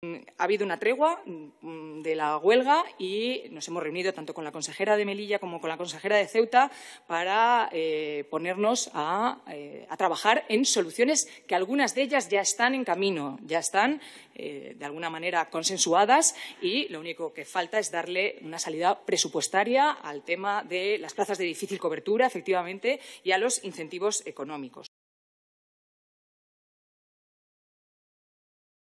Ha habido una tregua mm, de la huelga y nos hemos reunido tanto con la consejera de Melilla como con la consejera de Ceuta para eh, ponernos eh, a, trabajar en soluciones que algunas de ellas ya están en camino, ya están eh, de alguna manera consensuadas y lo único que falta es darle una salida presupuestaria al tema de las plazas de difícil cobertura, efectivamente, y a los incentivos económicos.